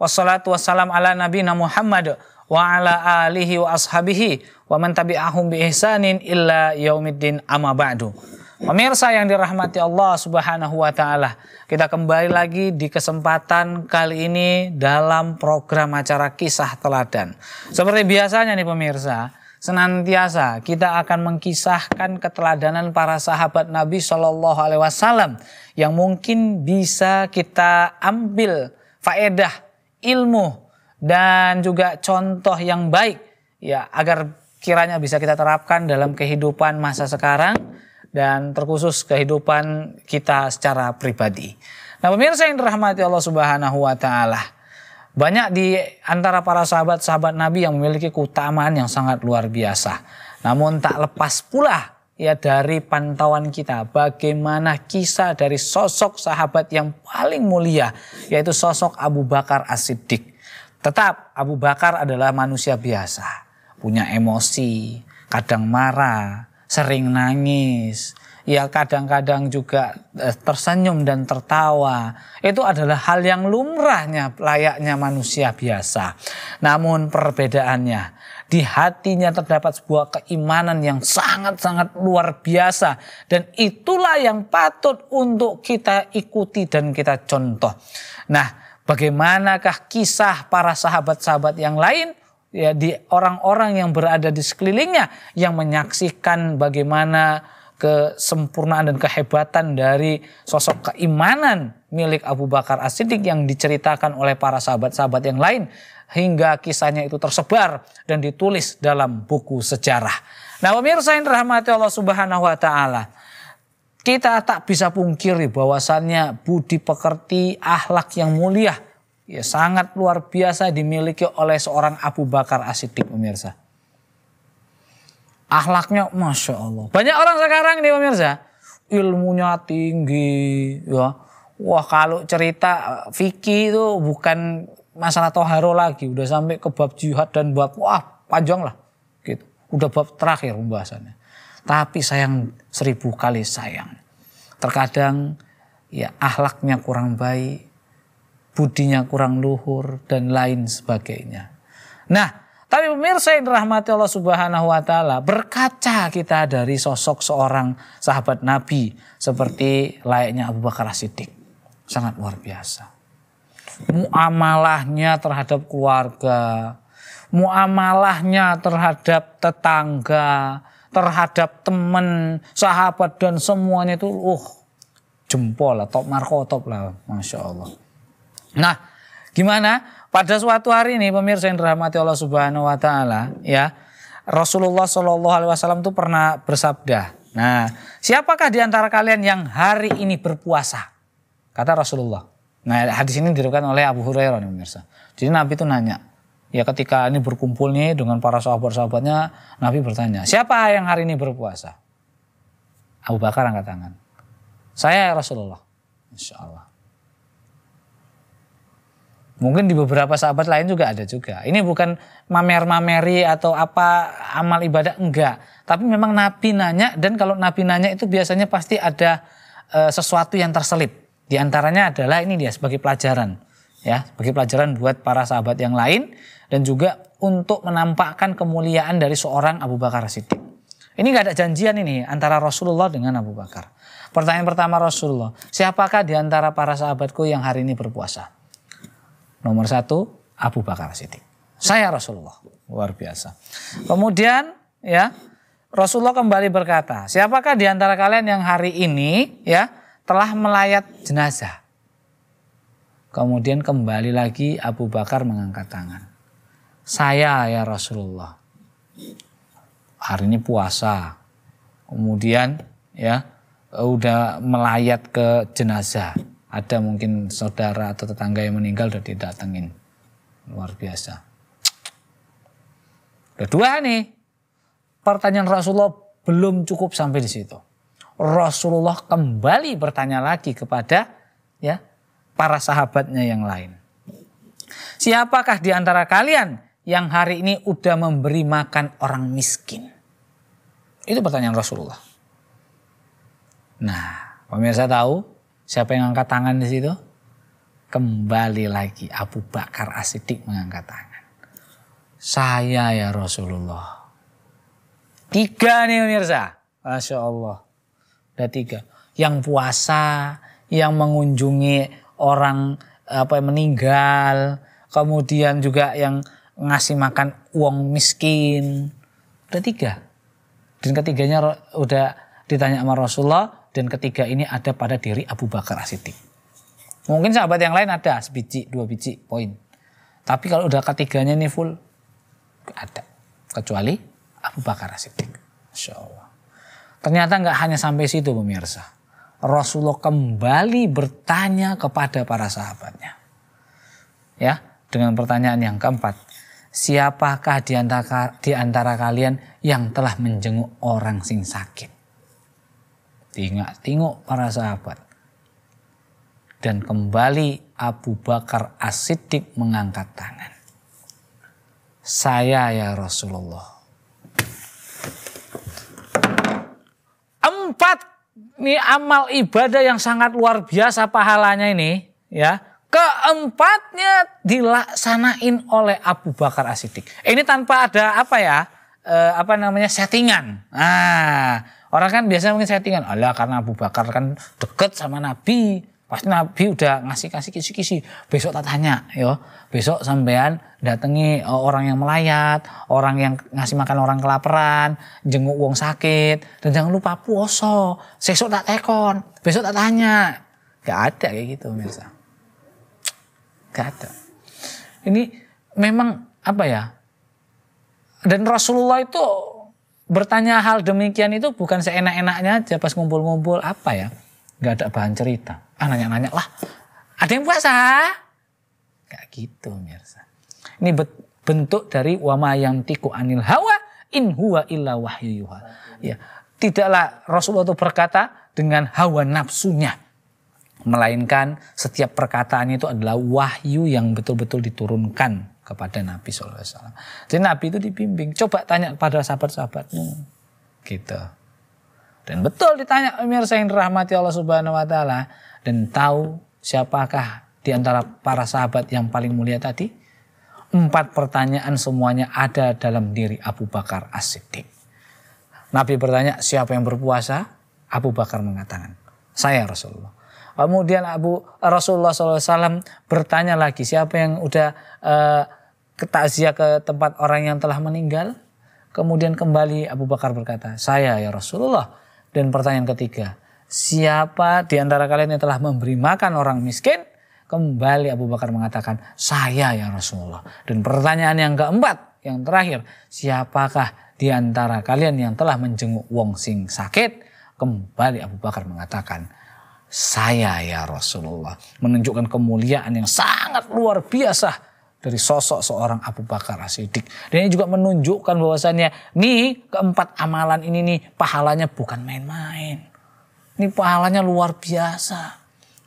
wassalatu wassalam ala nabina Muhammad wa ala alihi wa ashabihi wa man tabi'ahum bi ihsanin illa yaumiddin amma ba'du. Pemirsa yang dirahmati Allah Subhanahu wa taala, kita kembali lagi di kesempatan kali ini dalam program acara Kisah Teladan. Seperti biasanya nih pemirsa, senantiasa kita akan mengkisahkan keteladanan para sahabat Nabi Shallallahu alaihi wasallam yang mungkin bisa kita ambil faedah ilmu dan juga contoh yang baik ya agar kiranya bisa kita terapkan dalam kehidupan masa sekarang dan terkhusus kehidupan kita secara pribadi. Nah, pemirsa yang dirahmati Allah Subhanahu wa taala. Banyak di antara para sahabat-sahabat Nabi yang memiliki keutamaan yang sangat luar biasa. Namun tak lepas pula ya dari pantauan kita bagaimana kisah dari sosok sahabat yang paling mulia yaitu sosok Abu Bakar As-Siddiq. Tetap Abu Bakar adalah manusia biasa, punya emosi, kadang marah, sering nangis, ya kadang-kadang juga eh, tersenyum dan tertawa. Itu adalah hal yang lumrahnya layaknya manusia biasa. Namun perbedaannya di hatinya terdapat sebuah keimanan yang sangat-sangat luar biasa. Dan itulah yang patut untuk kita ikuti dan kita contoh. Nah, bagaimanakah kisah para sahabat-sahabat yang lain? Ya, di orang-orang yang berada di sekelilingnya yang menyaksikan bagaimana kesempurnaan dan kehebatan dari sosok keimanan milik Abu Bakar As-Siddiq yang diceritakan oleh para sahabat-sahabat yang lain hingga kisahnya itu tersebar dan ditulis dalam buku sejarah. Nah pemirsa yang dirahmati Allah subhanahu wa ta'ala. Kita tak bisa pungkiri bahwasannya budi pekerti ahlak yang mulia ya sangat luar biasa dimiliki oleh seorang Abu Bakar As-Siddiq pemirsa. Ahlaknya Masya Allah. Banyak orang sekarang nih pemirsa, ilmunya tinggi. ya Wah kalau cerita eh, fikih itu bukan masalah toharo lagi, udah sampai ke bab jihad dan bab wah panjang lah gitu. Udah bab terakhir pembahasannya. Tapi sayang seribu kali sayang. Terkadang ya ahlaknya kurang baik, budinya kurang luhur dan lain sebagainya. Nah, tapi pemirsa yang dirahmati Allah Subhanahu wa taala, berkaca kita dari sosok seorang sahabat Nabi seperti layaknya Abu Bakar Siddiq. Sangat luar biasa muamalahnya terhadap keluarga, muamalahnya terhadap tetangga, terhadap teman, sahabat dan semuanya itu uh jempol lah, top marko top lah, masya Allah. Nah, gimana? Pada suatu hari ini pemirsa yang dirahmati Allah Subhanahu Wa Taala, ya Rasulullah Shallallahu Alaihi Wasallam itu pernah bersabda. Nah, siapakah di antara kalian yang hari ini berpuasa? Kata Rasulullah. Nah hadis ini diriwayatkan oleh Abu Hurairah nih pemirsa. Jadi Nabi itu nanya, ya ketika ini berkumpul nih dengan para sahabat-sahabatnya, Nabi bertanya, siapa yang hari ini berpuasa? Abu Bakar angkat tangan. Saya ya Rasulullah. Insya Allah. Mungkin di beberapa sahabat lain juga ada juga. Ini bukan mamer-mameri atau apa amal ibadah enggak, tapi memang Nabi nanya dan kalau Nabi nanya itu biasanya pasti ada e, sesuatu yang terselip. Di antaranya adalah ini dia sebagai pelajaran ya, sebagai pelajaran buat para sahabat yang lain dan juga untuk menampakkan kemuliaan dari seorang Abu Bakar Siddiq. Ini gak ada janjian ini antara Rasulullah dengan Abu Bakar. Pertanyaan pertama Rasulullah, siapakah di antara para sahabatku yang hari ini berpuasa? Nomor satu, Abu Bakar Siddiq. Saya Rasulullah, luar biasa. Kemudian ya Rasulullah kembali berkata, siapakah di antara kalian yang hari ini ya telah melayat jenazah. Kemudian kembali lagi Abu Bakar mengangkat tangan. Saya ya Rasulullah. Hari ini puasa. Kemudian ya udah melayat ke jenazah. Ada mungkin saudara atau tetangga yang meninggal udah didatengin. Luar biasa. Kedua nih, pertanyaan Rasulullah belum cukup sampai di situ. Rasulullah kembali bertanya lagi kepada ya para sahabatnya yang lain. Siapakah di antara kalian yang hari ini udah memberi makan orang miskin? Itu pertanyaan Rasulullah. Nah, pemirsa tahu siapa yang angkat tangan di situ? Kembali lagi Abu Bakar as mengangkat tangan. Saya ya Rasulullah. Tiga nih pemirsa. Masya Allah. Ada tiga. Yang puasa, yang mengunjungi orang apa meninggal, kemudian juga yang ngasih makan uang miskin. Ada tiga. Dan ketiganya udah ditanya sama Rasulullah dan ketiga ini ada pada diri Abu Bakar as Mungkin sahabat yang lain ada sebiji, dua biji poin. Tapi kalau udah ketiganya nih full ada kecuali Abu Bakar As-Siddiq. Masya Ternyata nggak hanya sampai situ pemirsa. Rasulullah kembali bertanya kepada para sahabatnya. Ya, dengan pertanyaan yang keempat. Siapakah di antara, di antara kalian yang telah menjenguk orang sing sakit? Tinggak tinguk para sahabat. Dan kembali Abu Bakar As-Siddiq mengangkat tangan. Saya ya Rasulullah keempat ini amal ibadah yang sangat luar biasa pahalanya ini ya keempatnya dilaksanain oleh Abu Bakar As-Siddiq ini tanpa ada apa ya eh, apa namanya settingan nah orang kan biasanya mungkin settingan Allah karena Abu Bakar kan deket sama Nabi Pasti Nabi udah ngasih kasih kisi-kisi. Besok tak tanya, yo. Besok sampean datangi e, orang yang melayat, orang yang ngasih makan orang kelaparan, jenguk uang sakit, dan jangan lupa puoso. Besok tak tekon, besok tak tanya. Gak ada kayak gitu, misal Gak ada. Ini memang apa ya? Dan Rasulullah itu bertanya hal demikian itu bukan seenak-enaknya aja pas ngumpul-ngumpul apa ya? nggak ada bahan cerita. Ah nanya-nanya lah, ada yang puasa? Gak gitu mirsa. Ini bentuk dari wama yang tiku anil hawa in huwa illa wahyu yuha. Ya, tidaklah Rasulullah itu berkata dengan hawa nafsunya. Melainkan setiap perkataannya itu adalah wahyu yang betul-betul diturunkan kepada Nabi SAW. Jadi Nabi itu dibimbing. Coba tanya kepada sahabat-sahabatmu. Gitu dan betul ditanya pemirsa yang dirahmati Allah Subhanahu wa taala dan tahu siapakah di antara para sahabat yang paling mulia tadi? Empat pertanyaan semuanya ada dalam diri Abu Bakar As-Siddiq. Nabi bertanya, siapa yang berpuasa? Abu Bakar mengatakan, saya Rasulullah. Kemudian Abu Rasulullah SAW bertanya lagi, siapa yang udah uh, ketakziah ke tempat orang yang telah meninggal? Kemudian kembali Abu Bakar berkata, saya ya Rasulullah. Dan pertanyaan ketiga, siapa di antara kalian yang telah memberi makan orang miskin? Kembali Abu Bakar mengatakan, saya ya Rasulullah. Dan pertanyaan yang keempat, yang terakhir, siapakah di antara kalian yang telah menjenguk wong sing sakit? Kembali Abu Bakar mengatakan, saya ya Rasulullah. Menunjukkan kemuliaan yang sangat luar biasa dari sosok seorang Abu Bakar asidik Dan ini juga menunjukkan bahwasannya nih keempat amalan ini nih pahalanya bukan main-main. Ini pahalanya luar biasa.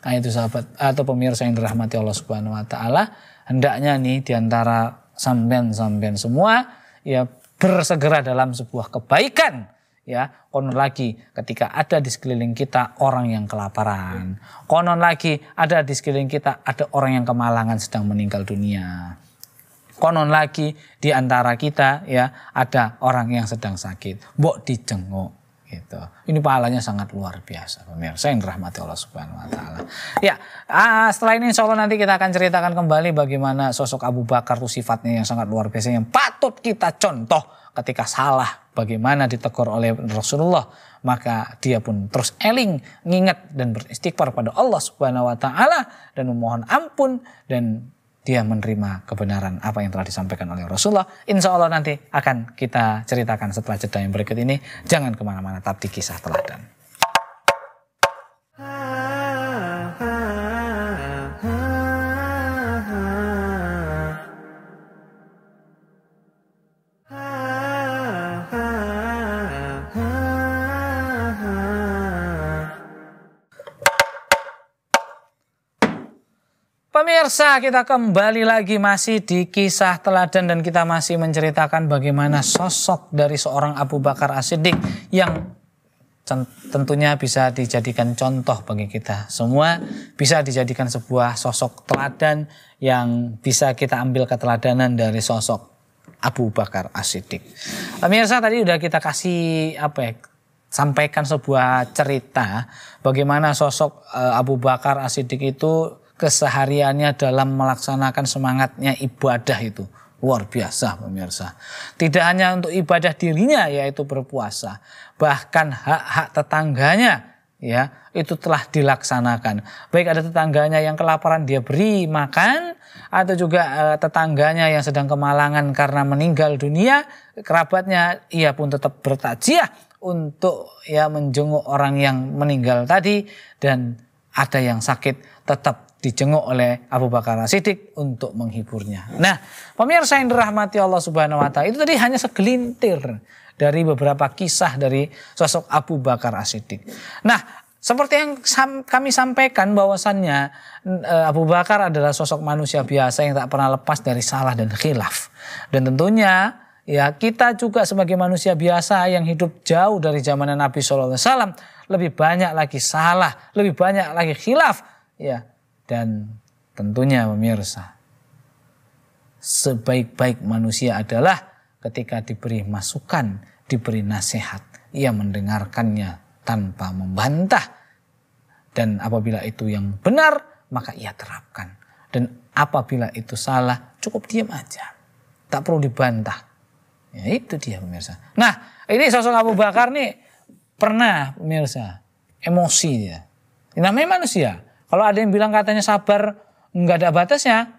Nah itu sahabat atau pemirsa yang dirahmati Allah Subhanahu wa taala, hendaknya nih diantara sampean-sampean semua ya bersegera dalam sebuah kebaikan ya konon lagi ketika ada di sekeliling kita orang yang kelaparan konon lagi ada di sekeliling kita ada orang yang kemalangan sedang meninggal dunia konon lagi di antara kita ya ada orang yang sedang sakit mbok dijenguk Gitu. Ini pahalanya sangat luar biasa pemirsa yang dirahmati Allah Subhanahu wa taala. Ya, ah, ah, setelah ini insya Allah nanti kita akan ceritakan kembali bagaimana sosok Abu Bakar tuh sifatnya yang sangat luar biasa yang patut kita contoh ketika salah bagaimana ditegur oleh Rasulullah maka dia pun terus eling ngingat dan beristighfar pada Allah Subhanahu wa taala dan memohon ampun dan dia menerima kebenaran apa yang telah disampaikan oleh Rasulullah. Insya Allah nanti akan kita ceritakan setelah jeda yang berikut ini. Jangan kemana-mana, tapi kisah teladan. Pemirsa, kita kembali lagi masih di kisah teladan dan kita masih menceritakan bagaimana sosok dari seorang Abu Bakar As-Siddiq yang tentunya bisa dijadikan contoh bagi kita semua, bisa dijadikan sebuah sosok teladan yang bisa kita ambil keteladanan dari sosok Abu Bakar As-Siddiq. Pemirsa tadi sudah kita kasih apa ya? sampaikan sebuah cerita bagaimana sosok eh, Abu Bakar As-Siddiq itu kesehariannya dalam melaksanakan semangatnya ibadah itu. Luar biasa pemirsa. Tidak hanya untuk ibadah dirinya yaitu berpuasa, bahkan hak-hak tetangganya ya itu telah dilaksanakan. Baik ada tetangganya yang kelaparan dia beri makan atau juga eh, tetangganya yang sedang kemalangan karena meninggal dunia, kerabatnya ia pun tetap bertajiah untuk ya menjenguk orang yang meninggal tadi dan ada yang sakit tetap dijenguk oleh Abu Bakar Siddiq untuk menghiburnya. Nah, pemirsa yang dirahmati Allah Subhanahu wa taala, itu tadi hanya segelintir dari beberapa kisah dari sosok Abu Bakar Siddiq. Nah, seperti yang kami sampaikan bahwasannya e, Abu Bakar adalah sosok manusia biasa yang tak pernah lepas dari salah dan khilaf. Dan tentunya ya kita juga sebagai manusia biasa yang hidup jauh dari zaman Nabi Alaihi Wasallam lebih banyak lagi salah, lebih banyak lagi khilaf ya dan tentunya pemirsa sebaik-baik manusia adalah ketika diberi masukan, diberi nasihat, ia mendengarkannya tanpa membantah dan apabila itu yang benar maka ia terapkan dan apabila itu salah cukup diam aja tak perlu dibantah ya itu dia pemirsa nah ini sosok Abu Bakar nih pernah pemirsa emosi dia namanya manusia kalau ada yang bilang katanya sabar nggak ada batasnya,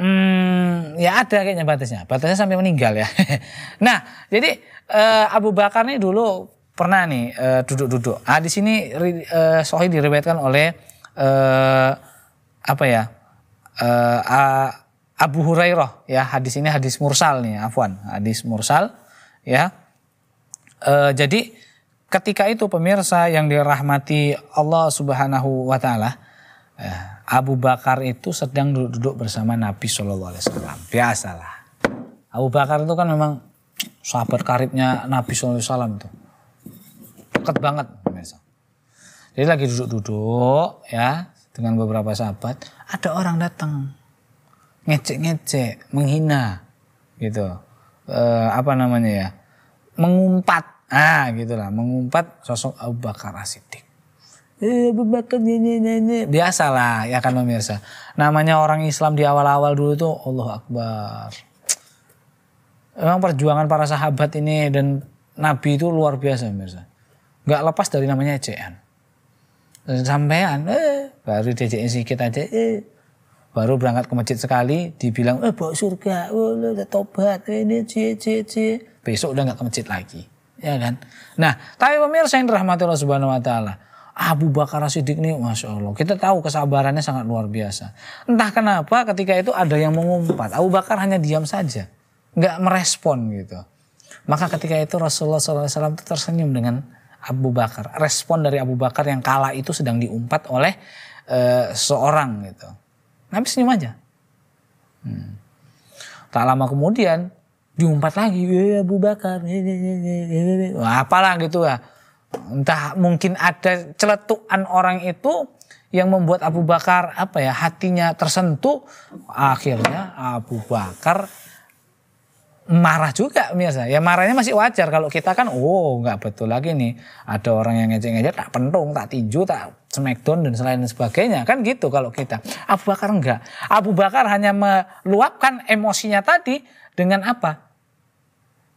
hmm, ya ada kayaknya batasnya. Batasnya sampai meninggal ya. nah, jadi uh, Abu Bakar nih dulu pernah nih uh, duduk-duduk. Ah di sini uh, eh, Sohi diriwayatkan oleh uh, apa ya? Uh, uh, Abu Hurairah ya hadis ini hadis mursal nih, afwan, hadis mursal ya. e, jadi ketika itu pemirsa yang dirahmati Allah Subhanahu wa taala, Eh, Abu Bakar itu sedang duduk-duduk bersama Nabi Shallallahu Alaihi Wasallam. Biasalah. Abu Bakar itu kan memang sahabat karibnya Nabi Shallallahu Alaihi Wasallam itu dekat banget. Jadi lagi duduk-duduk ya dengan beberapa sahabat, ada orang datang ngecek-ngecek, menghina gitu. E, apa namanya ya? Mengumpat. Ah, gitulah, mengumpat sosok Abu Bakar As-Siddiq. Eh, biasalah ya kan pemirsa namanya orang Islam di awal-awal dulu tuh Allah Akbar emang perjuangan para sahabat ini dan Nabi itu luar biasa pemirsa nggak lepas dari namanya ejekan. sampean eh, baru diajakin sedikit aja eh, baru berangkat ke masjid sekali dibilang eh bawa surga oh, udah tobat ini cie cie cie besok udah nggak ke masjid lagi ya kan nah tapi pemirsa yang dirahmati Allah Subhanahu Wa Taala Abu Bakar Siddiq nih, masya Allah. Kita tahu kesabarannya sangat luar biasa. Entah kenapa ketika itu ada yang mengumpat. Abu Bakar hanya diam saja, nggak merespon gitu. Maka ketika itu Rasulullah SAW itu tersenyum dengan Abu Bakar. Respon dari Abu Bakar yang kala itu sedang diumpat oleh e, seorang gitu. Nabi senyum aja. Hmm. Tak lama kemudian diumpat lagi, ya Abu Bakar, apalah gitu ya entah mungkin ada celetukan orang itu yang membuat Abu Bakar apa ya hatinya tersentuh akhirnya Abu Bakar marah juga biasa ya marahnya masih wajar kalau kita kan oh nggak betul lagi nih ada orang yang ngejek-ngejek tak pentung tak tinju tak smackdown dan selain sebagainya kan gitu kalau kita Abu Bakar enggak Abu Bakar hanya meluapkan emosinya tadi dengan apa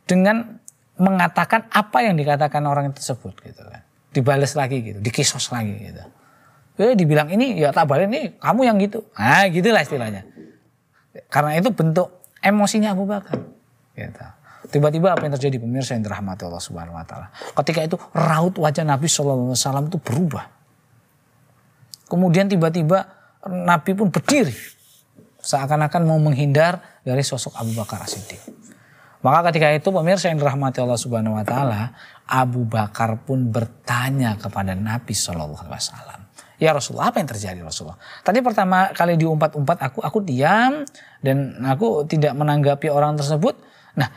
dengan mengatakan apa yang dikatakan orang tersebut gitu kan. Dibales lagi gitu, dikisos lagi gitu. Eh, dibilang ini ya tak balik nih kamu yang gitu. Nah gitulah istilahnya. Karena itu bentuk emosinya Abu Bakar. Gitu. Tiba-tiba apa yang terjadi pemirsa yang dirahmati Allah Subhanahu wa taala. Ketika itu raut wajah Nabi Shallallahu alaihi wasallam itu berubah. Kemudian tiba-tiba Nabi pun berdiri seakan-akan mau menghindar dari sosok Abu Bakar As-Siddiq. Maka ketika itu pemirsa yang dirahmati Allah Subhanahu wa taala, Abu Bakar pun bertanya kepada Nabi sallallahu alaihi wasallam. Ya Rasulullah, apa yang terjadi Rasulullah? Tadi pertama kali diumpat-umpat aku, aku diam dan aku tidak menanggapi orang tersebut. Nah,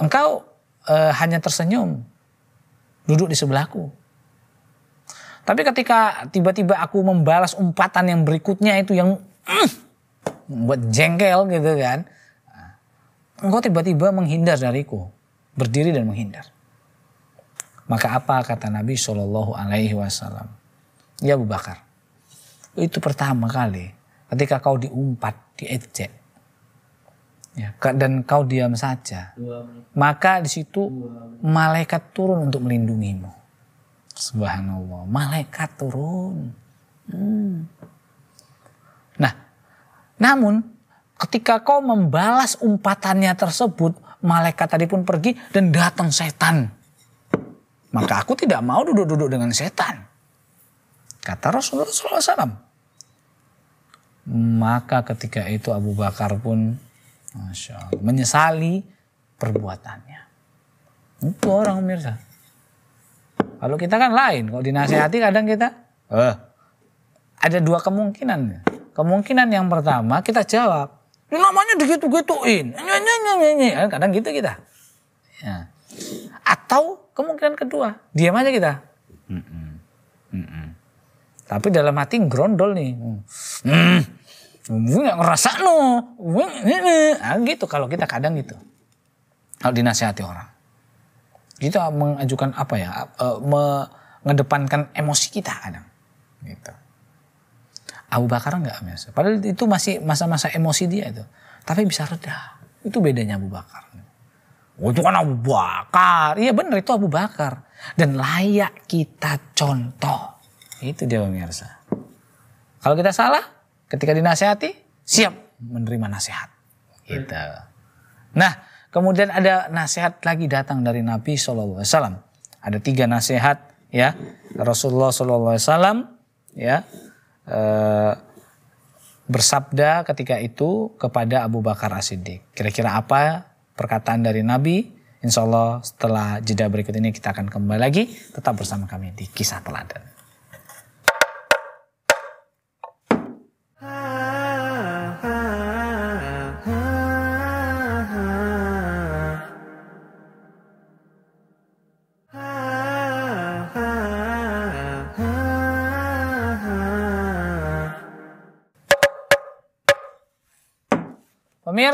engkau e, hanya tersenyum duduk di sebelahku. Tapi ketika tiba-tiba aku membalas umpatan yang berikutnya itu yang mm, membuat jengkel gitu kan engkau tiba-tiba menghindar dariku, berdiri dan menghindar. Maka apa kata Nabi Shallallahu Alaihi Wasallam? Ya Abu Bakar, itu pertama kali ketika kau diumpat, diejek, ya, dan kau diam saja, maka di situ malaikat turun untuk melindungimu. Subhanallah, malaikat turun. Hmm. Nah, namun ketika kau membalas umpatannya tersebut, malaikat tadi pun pergi dan datang setan. Maka aku tidak mau duduk-duduk dengan setan. Kata Rasulullah SAW. Maka ketika itu Abu Bakar pun Masya Allah, menyesali perbuatannya. Itu orang pemirsa. Kalau kita kan lain, kalau dinasehati kadang kita, eh, ada dua kemungkinan. Kemungkinan yang pertama kita jawab, ini namanya digitu-gituin. Kan kadang gitu kita. Ya. Atau kemungkinan kedua, diam aja kita. Mm -mm. Mm Tapi dalam hati grondol nih. Hmm. Gue ngerasa no. Nah, gitu kalau kita kadang gitu. Kalau dinasihati orang. Kita mengajukan apa ya, eh, me, ngedepankan emosi kita kadang. Gitu. Abu Bakar enggak mas. Padahal itu masih masa-masa emosi dia itu. Tapi bisa reda. Itu bedanya Abu Bakar. Oh, itu kan Abu Bakar. Iya benar itu Abu Bakar. Dan layak kita contoh. Itu dia pemirsa. Kalau kita salah, ketika dinasehati, siap menerima nasihat. Gitu. Nah, kemudian ada nasihat lagi datang dari Nabi SAW. Ada tiga nasihat ya Rasulullah SAW ya Eh, bersabda ketika itu kepada Abu Bakar As-Siddiq. Kira-kira apa perkataan dari Nabi? Insya Allah setelah jeda berikut ini kita akan kembali lagi. Tetap bersama kami di Kisah Teladan.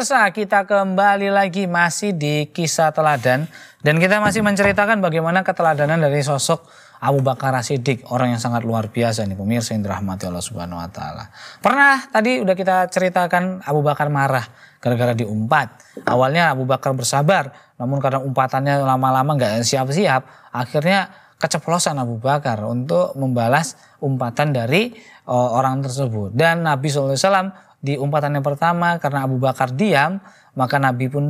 Pemirsa, kita kembali lagi masih di kisah teladan dan kita masih menceritakan bagaimana keteladanan dari sosok Abu Bakar As-Siddiq orang yang sangat luar biasa nih pemirsa yang dirahmati Allah Subhanahu wa taala. Pernah tadi udah kita ceritakan Abu Bakar marah gara-gara diumpat. Awalnya Abu Bakar bersabar, namun karena umpatannya lama-lama nggak siap-siap, akhirnya keceplosan Abu Bakar untuk membalas umpatan dari eh, orang tersebut. Dan Nabi SAW di umpatan yang pertama karena Abu Bakar diam, maka Nabi pun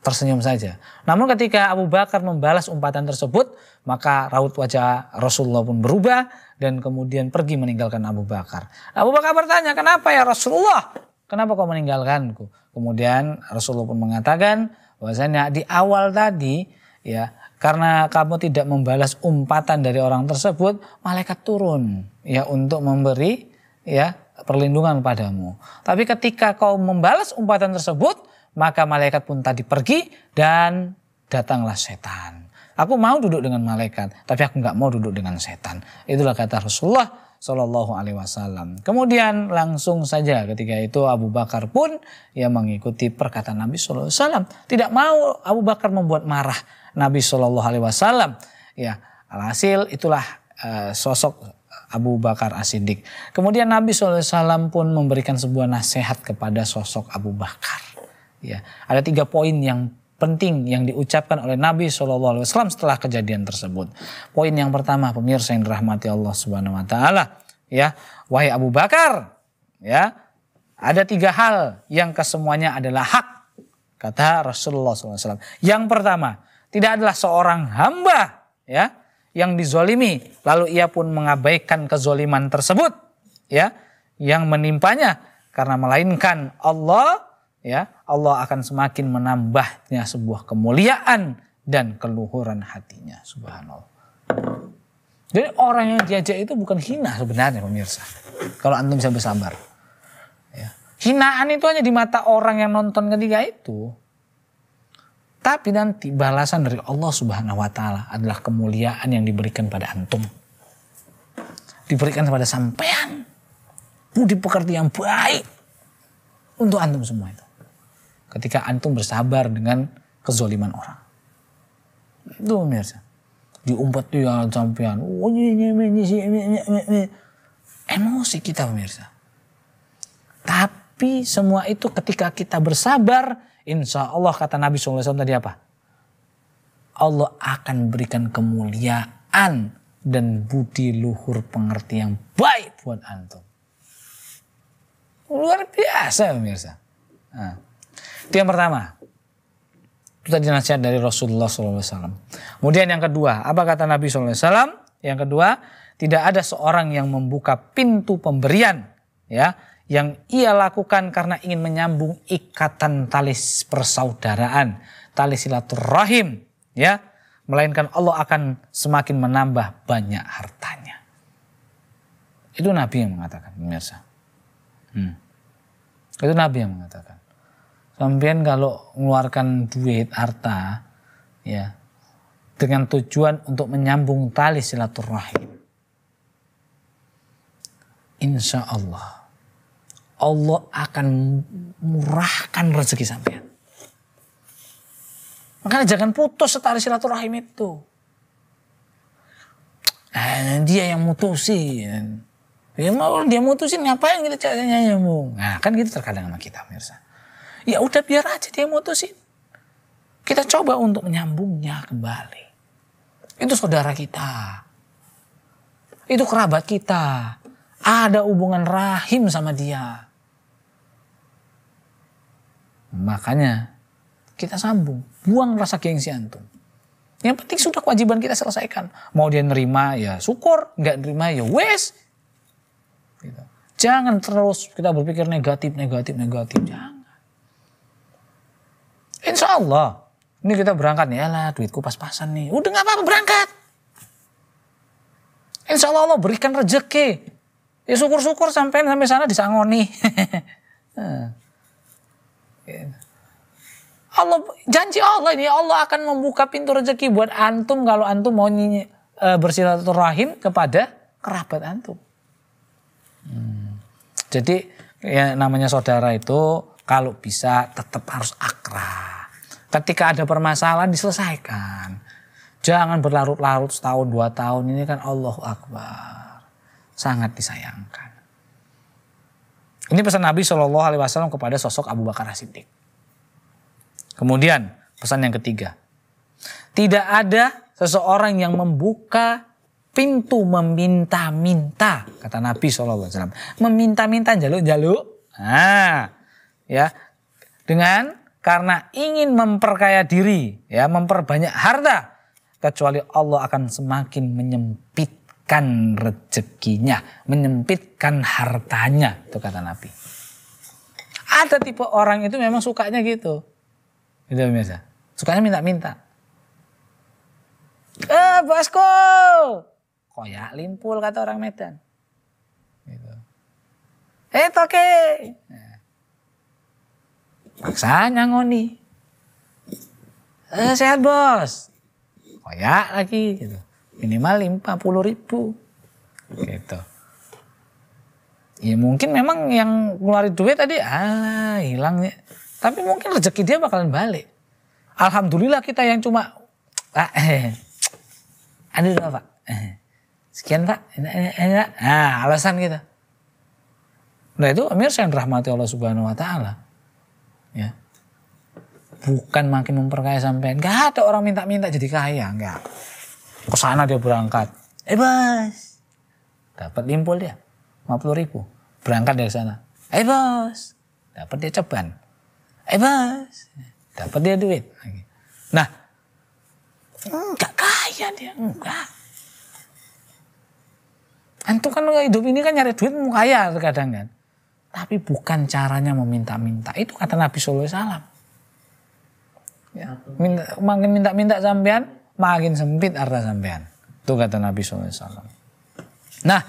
tersenyum saja. Namun ketika Abu Bakar membalas umpatan tersebut, maka raut wajah Rasulullah pun berubah dan kemudian pergi meninggalkan Abu Bakar. Abu Bakar bertanya, "Kenapa ya Rasulullah? Kenapa kau meninggalkanku?" Kemudian Rasulullah pun mengatakan bahwasanya di awal tadi ya karena kamu tidak membalas umpatan dari orang tersebut, malaikat turun ya untuk memberi ya perlindungan padamu. Tapi ketika kau membalas umpatan tersebut, maka malaikat pun tadi pergi dan datanglah setan. Aku mau duduk dengan malaikat, tapi aku nggak mau duduk dengan setan. Itulah kata Rasulullah Shallallahu Alaihi Wasallam. Kemudian langsung saja ketika itu Abu Bakar pun ya mengikuti perkataan Nabi Shallallahu Alaihi Wasallam. Tidak mau Abu Bakar membuat marah Nabi Shallallahu Alaihi Wasallam. Ya alhasil itulah eh, sosok Abu Bakar As-Siddiq. Kemudian Nabi SAW pun memberikan sebuah nasihat kepada sosok Abu Bakar. Ya, ada tiga poin yang penting yang diucapkan oleh Nabi SAW setelah kejadian tersebut. Poin yang pertama, pemirsa yang dirahmati Allah Subhanahu Wa Taala, ya, wahai Abu Bakar, ya, ada tiga hal yang kesemuanya adalah hak, kata Rasulullah SAW. Yang pertama, tidak adalah seorang hamba, ya, yang dizolimi lalu ia pun mengabaikan kezoliman tersebut ya yang menimpanya karena melainkan Allah ya Allah akan semakin menambahnya sebuah kemuliaan dan keluhuran hatinya subhanallah jadi orang yang diajak itu bukan hina sebenarnya pemirsa kalau antum bisa bersabar ya. hinaan itu hanya di mata orang yang nonton ketiga itu tapi nanti balasan dari Allah Subhanahu wa taala adalah kemuliaan yang diberikan pada antum. Diberikan kepada sampean. Budi pekerti yang baik untuk antum semua itu. Ketika antum bersabar dengan kezoliman orang. Itu pemirsa. Diumpet alam sampean. Emosi kita pemirsa. Tapi semua itu ketika kita bersabar, Insya Allah kata Nabi SAW tadi apa? Allah akan berikan kemuliaan dan budi luhur pengertian yang baik buat antum. Luar biasa pemirsa. Nah, itu yang pertama. Itu tadi nasihat dari Rasulullah SAW. Kemudian yang kedua, apa kata Nabi SAW? Yang kedua, tidak ada seorang yang membuka pintu pemberian ya yang ia lakukan karena ingin menyambung ikatan tali persaudaraan, tali silaturahim, ya, melainkan Allah akan semakin menambah banyak hartanya. Itu Nabi yang mengatakan, pemirsa. Hmm. Itu Nabi yang mengatakan. Sampean kalau mengeluarkan duit, harta, ya, dengan tujuan untuk menyambung tali silaturahim. Insya Allah Allah akan murahkan rezeki sampean. Makanya jangan putus setari silaturahim itu. Nah, dia yang mutusin. Ya mau dia mutusin ngapain kita gitu caranya nyambung. Nah kan gitu terkadang sama kita mirsa. Ya udah biar aja dia mutusin. Kita coba untuk menyambungnya kembali. Itu saudara kita. Itu kerabat kita. Ada hubungan rahim sama dia. Makanya kita sambung, buang rasa gengsi antum. Yang penting sudah kewajiban kita selesaikan. Mau dia nerima ya syukur, nggak nerima ya wes. Gitu. Jangan terus kita berpikir negatif, negatif, negatif. Jangan. Insya Allah. Ini kita berangkat nih, lah duitku pas-pasan nih. Udah gak apa-apa berangkat. Insya Allah Allah berikan rejeki. Ya syukur-syukur sampai sampai sana disangoni. Nah. Allah janji Allah ini Allah akan membuka pintu rezeki buat antum kalau antum mau e, bersilaturahim kepada kerabat antum. Hmm. Jadi ya namanya saudara itu kalau bisa tetap harus akrab. Ketika ada permasalahan diselesaikan. Jangan berlarut-larut setahun dua tahun ini kan Allah Akbar. Sangat disayangkan. Ini pesan Nabi Shallallahu Alaihi Wasallam kepada sosok Abu Bakar Siddiq. Kemudian pesan yang ketiga, tidak ada seseorang yang membuka pintu meminta-minta kata Nabi Shallallahu Alaihi Wasallam meminta-minta jaluk-jaluk nah ya dengan karena ingin memperkaya diri ya memperbanyak harta kecuali Allah akan semakin menyempit menyempitkan rezekinya, menyempitkan hartanya, itu kata Nabi. Ada tipe orang itu memang sukanya gitu. Itu biasa. Sukanya minta-minta. Eh, bosku! Koyak limpul kata orang Medan. Gitu. Eh, toke! Nah. Eh. Paksanya Eh, sehat bos. Koyak lagi gitu minimal 50 ribu gitu ya mungkin memang yang ngeluarin duit tadi ah hilang ya tapi mungkin rezeki dia bakalan balik alhamdulillah kita yang cuma ah, eh, ada dua pak eh, sekian pak enak, enak, enak. nah alasan gitu nah itu Amir yang rahmati Allah subhanahu wa taala ya bukan makin memperkaya sampean. Gak ada orang minta-minta jadi kaya, enggak ke sana dia berangkat eh bos dapat limpul dia 50 ribu berangkat dari sana eh bos dapat dia ceban eh bos dapat dia duit nah enggak kaya dia enggak Antum kan hidup ini kan nyari duit mau kaya terkadang kan. Tapi bukan caranya meminta-minta. Itu kata Nabi Sallallahu Alaihi Wasallam. Ya, minta, minta-minta sampean, makin sempit harta sampean. tuh kata Nabi SAW. Nah,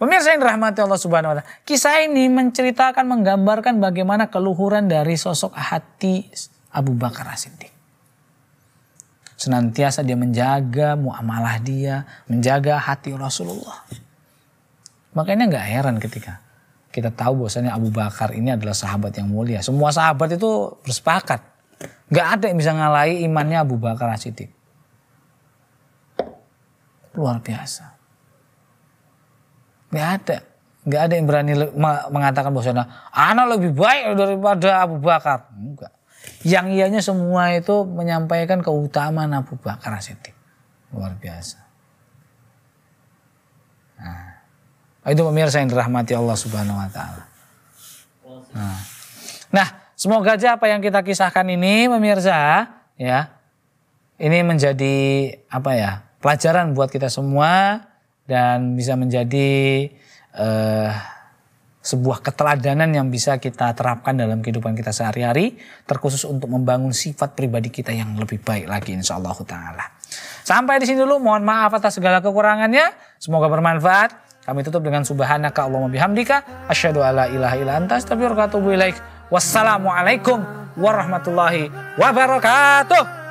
pemirsa yang dirahmati Allah Subhanahu wa taala, kisah ini menceritakan menggambarkan bagaimana keluhuran dari sosok hati Abu Bakar As-Siddiq. Senantiasa dia menjaga muamalah dia, menjaga hati Rasulullah. Makanya nggak heran ketika kita tahu bahwasanya Abu Bakar ini adalah sahabat yang mulia. Semua sahabat itu bersepakat. Nggak ada yang bisa ngalahi imannya Abu Bakar As-Siddiq luar biasa. Gak ada, gak ada yang berani mengatakan bahwa anak lebih baik daripada Abu Bakar. Enggak. Yang ianya semua itu menyampaikan keutamaan Abu Bakar Siddiq. Luar biasa. Nah, itu pemirsa yang dirahmati Allah Subhanahu wa taala. Nah, nah, semoga aja apa yang kita kisahkan ini pemirsa ya ini menjadi apa ya? pelajaran buat kita semua dan bisa menjadi uh, sebuah keteladanan yang bisa kita terapkan dalam kehidupan kita sehari-hari, terkhusus untuk membangun sifat pribadi kita yang lebih baik lagi insya Allah ta'ala. Sampai di sini dulu, mohon maaf atas segala kekurangannya, semoga bermanfaat. Kami tutup dengan subhanaka Allahumma bihamdika, asyhadu alla ilaha illa anta astaghfiruka wa atubu ilaik. Wassalamualaikum warahmatullahi wabarakatuh.